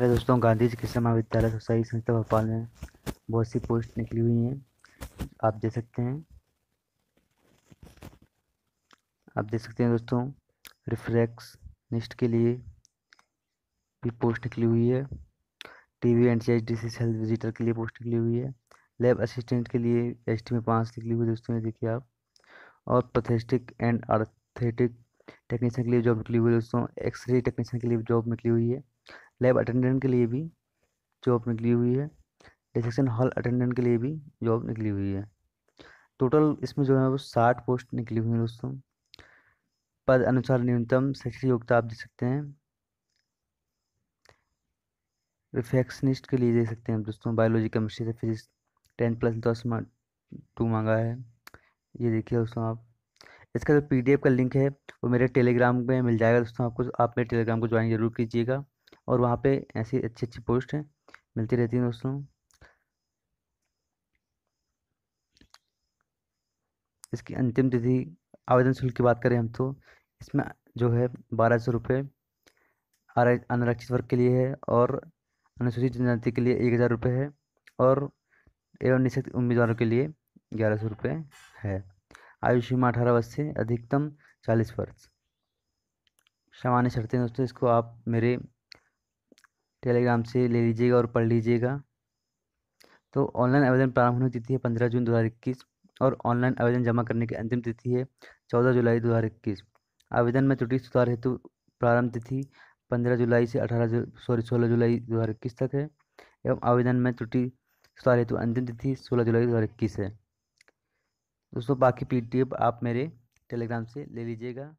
अरे दोस्तों गांधी जी कृषि महाविद्यालय सोसाइटी संस्था भोपाल में बहुत सी पोस्ट निकली हुई हैं आप देख सकते हैं आप देख सकते हैं दोस्तों रिफ्रैक्स नेक्स्ट के लिए भी पोस्ट निकली हुई है TV and C H D C health visitor के लिए पोस्ट निकली हुई है लैब असिस्टेंट के लिए एस टी में पाँच निकली हुई दोस्तों ये देखिए आप और पथेस्टिक एंड आर्थेटिक टेक्नीशियन के लिए जॉब निकली हुई है दोस्तों एक्सरे टेक्नीशियन के लिए जॉब निकली हुई है लैब अटेंडेंट के लिए भी जॉब निकली हुई है डिसेक्शन हॉल अटेंडेंट के लिए भी जॉब निकली हुई है टोटल इसमें जो है वो साठ पोस्ट निकली हुई है दोस्तों पद अनुसार न्यूनतम शैक्षणिक योग्यता आप देख सकते हैं रिफेक्शनिस्ट के लिए देख सकते हैं दोस्तों बायोलॉजी केमिस्ट्री से फिजिक्स टेन प्लस दस टू मांगा है ये देखिए दोस्तों आप इसका जो तो एफ का लिंक है वो मेरे टेलीग्राम में मिल जाएगा दोस्तों आपको आप मेरे टेलीग्राम को ज्वाइन जरूर कीजिएगा और वहाँ पे ऐसी अच्छी अच्छी पोस्ट है मिलती रहती है दोस्तों इसकी अंतिम तिथि आवेदन शुल्क की बात करें हम तो इसमें जो है बारह सौ रुपये अनारक्षित वर्ग के लिए है और अनुसूचित जनजाति के लिए एक हज़ार रुपये है और एवं निश्चित उम्मीदवारों के लिए ग्यारह सौ रुपये है आयु सीमा अठारह वर्ष से अधिकतम चालीस वर्ष सामान्य शर्तें दोस्तों इसको आप मेरे टेलीग्राम से ले लीजिएगा और पढ़ लीजिएगा तो ऑनलाइन आवेदन प्रारंभ होने की तिथि है पंद्रह जून दो हज़ार इक्कीस और ऑनलाइन आवेदन जमा करने की अंतिम तिथि है चौदह जुलाई दो हज़ार इक्कीस आवेदन में त्रुटि सुधार हेतु प्रारंभ तिथि पंद्रह जुलाई से अठारह सॉरी सोलह जुलाई दो हज़ार इक्कीस तक है एवं आवेदन में त्रुटि सुधार हेतु अंतिम तिथि सोलह जुलाई दो हज़ार इक्कीस है दोस्तों बाकी एफ आप मेरे टेलीग्राम से ले लीजिएगा